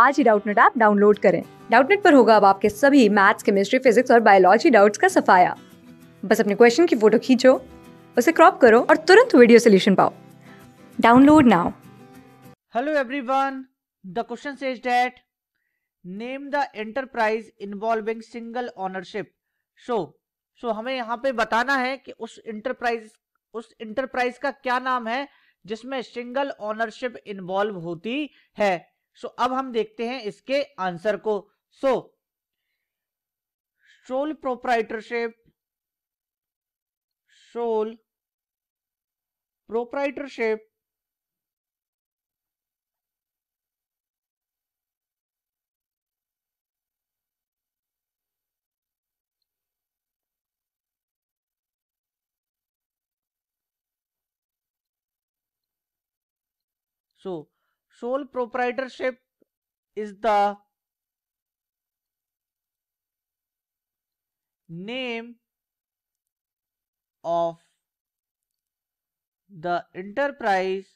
आज ही Doubtnut app download करें डाउटनेट पर होगा अब आपके सभी मैथ्स केमिस्ट्री फिजिक्स और बायोलॉजी डाउट्स का सफाया बस अपने क्वेश्चन की फोटो खींचो उसे क्रॉप करो और तुरंत वीडियो सोल्यूशन पाओ download now hello everyone the question is that name the enterprise involving single ownership so so हमें यहाँ पे बताना है कि उस इंटरप्राइज उस इंटरप्राइज का क्या नाम है जिसमें सिंगल ऑनरशिप इन्वॉल्व होती है सो अब हम देखते हैं इसके आंसर को so sole proprietorship sole proprietorship So sole proprietorship is the name of the enterprise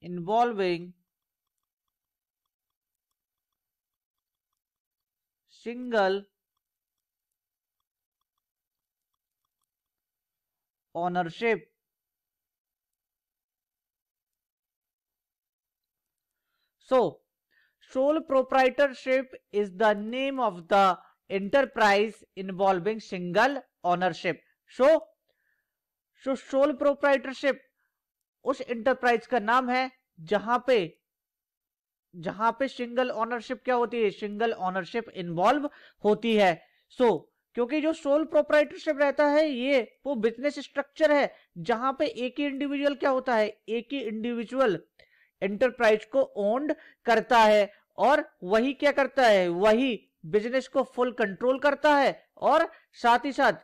involving single ownership. So, sole proprietorship is the name of the enterprise involving single ownership. So, so sole proprietorship उस enterprise का नाम है जहां पे जहां पे single ownership क्या होती है सिंगल ओनरशिप इन्वॉल्व होती है सो so, क्योंकि जो सोल प्रोपराइटरशिप रहता है ये वो बिजनेस स्ट्रक्चर है जहां पे एक ही इंडिविजुअल क्या होता है एक ही इंडिविजुअल एंटरप्राइज को ओन्ड करता है और वही क्या करता है वही बिजनेस को फुल कंट्रोल करता है और साथ ही साथ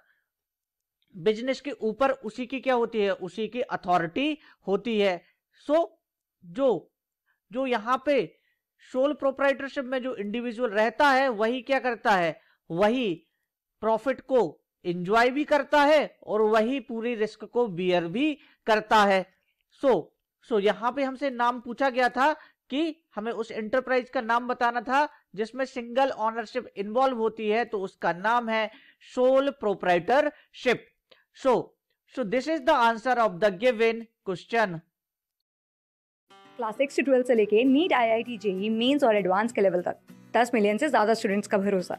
बिजनेस के ऊपर उसी की क्या होती है उसी की अथॉरिटी होती है सो so, जो जो यहाँ पे सोल प्रोपराइटरशिप में जो इंडिविजुअल रहता है वही क्या करता है वही प्रॉफिट को एंजॉय भी करता है और वही पूरी रिस्क को बियर भी करता है सो so, सो so यहाँ पे हमसे नाम पूछा गया था कि हमें उस एंटरप्राइज का नाम बताना था जिसमें सिंगल ऑनरशिप इन्वॉल्व होती है तो उसका नाम है sole proprietorship so so this is the answer of the given question class से से लेके NEET I I T JEE mains और एडवांस के लेवल तक दस मिलियन से ज्यादा स्टूडेंट्स का भरोसा